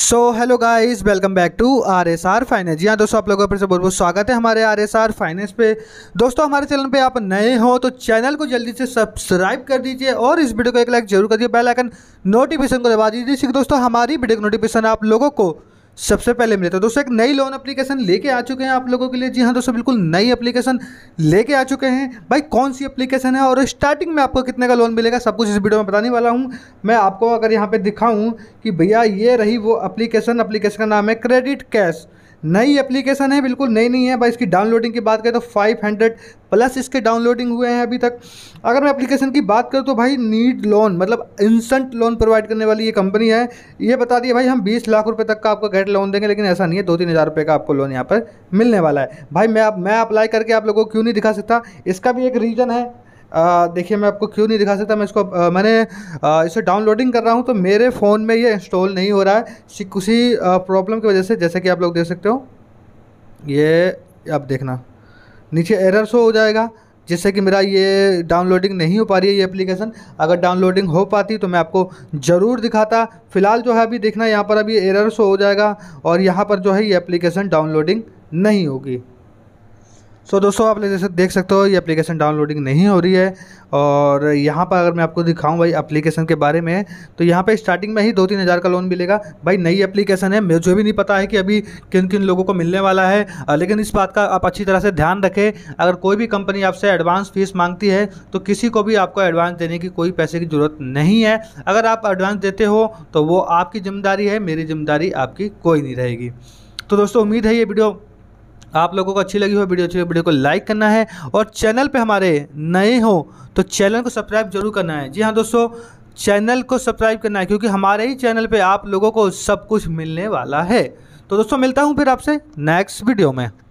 so hello guys welcome back to R S R finance जी हाँ दोस्तों आप लोगों का फिर से बहुत बहुत स्वागत है हमारे आर एस आर फाइनेंस पे दोस्तों हमारे चैनल पे आप नए हो तो चैनल को जल्दी से सब्सक्राइब कर दीजिए और इस वीडियो को एक लाइक जरूर कर दीजिए बेल आइकन नोटिफिकेशन को दबा दीजिए जिससे दोस्तों हमारी वीडियो नोटिफिकेशन आप लोगों को सबसे पहले मिलता तो है दोस्तों एक नई लोन एप्लीकेशन लेके आ चुके हैं आप लोगों के लिए जी हाँ दोस्तों बिल्कुल नई एप्लीकेशन लेके आ चुके हैं भाई कौन सी एप्लीकेशन है और स्टार्टिंग में आपको कितने का लोन मिलेगा सब कुछ इस वीडियो में बताने वाला हूँ मैं आपको अगर यहाँ पे दिखाऊँ कि भैया ये रही वो अप्लीकेशन अप्लीकेशन का नाम है क्रेडिट कैश नई एप्लीकेशन है बिल्कुल नई नहीं है भाई इसकी डाउनलोडिंग की बात करें तो 500 प्लस इसके डाउनलोडिंग हुए हैं अभी तक अगर मैं एप्लीकेशन की बात करूँ तो भाई नीड लोन मतलब इंस्टेंट लोन प्रोवाइड करने वाली ये कंपनी है ये बता दिए भाई हम बीस लाख रुपये तक का आपको गेट लोन देंगे लेकिन ऐसा नहीं है दो तीन हज़ार रुपये का आपको लोन यहाँ पर मिलने वाला है भाई मैं मैं अप्लाई करके आप लोगों को क्यों नहीं दिखा सकता इसका भी एक रीज़न है देखिए मैं आपको क्यों नहीं दिखा सकता मैं इसको आ, मैंने आ, इसे डाउनलोडिंग कर रहा हूँ तो मेरे फ़ोन में ये इंस्टॉल नहीं हो रहा है किसी प्रॉब्लम की वजह से जैसे कि आप लोग देख सकते हो ये आप देखना नीचे एरर शो हो जाएगा जिससे कि मेरा ये डाउनलोडिंग नहीं हो पा रही है ये एप्लीकेशन अगर डाउनलोडिंग हो पाती तो मैं आपको ज़रूर दिखाता फ़िलहाल जो है अभी देखना यहाँ पर अभी एरर शो हो जाएगा और यहाँ पर जो है ये एप्लीकेशन डाउनलोडिंग नहीं होगी सो so, दोस्तों आप जैसे देख सकते हो ये एप्लीकेशन डाउनलोडिंग नहीं हो रही है और यहाँ पर अगर मैं आपको दिखाऊं भाई एप्लीकेशन के बारे में तो यहाँ पे स्टार्टिंग में ही दो तीन हज़ार का लोन मिलेगा भाई नई एप्लीकेशन है मुझे भी नहीं पता है कि अभी किन किन लोगों को मिलने वाला है लेकिन इस बात का आप अच्छी तरह से ध्यान रखें अगर कोई भी कंपनी आपसे एडवांस फीस मांगती है तो किसी को भी आपको एडवांस देने की कोई पैसे की ज़रूरत नहीं है अगर आप एडवांस देते हो तो वो आपकी जिम्मेदारी है मेरी जिम्मेदारी आपकी कोई नहीं रहेगी तो दोस्तों उम्मीद है ये वीडियो आप लोगों को अच्छी लगी हो वीडियो अच्छी वीडियो को लाइक करना है और चैनल पे हमारे नए हो तो चैनल को सब्सक्राइब जरूर करना है जी हाँ दोस्तों चैनल को सब्सक्राइब करना है क्योंकि हमारे ही चैनल पे आप लोगों को सब कुछ मिलने वाला है तो दोस्तों मिलता हूँ फिर आपसे नेक्स्ट वीडियो में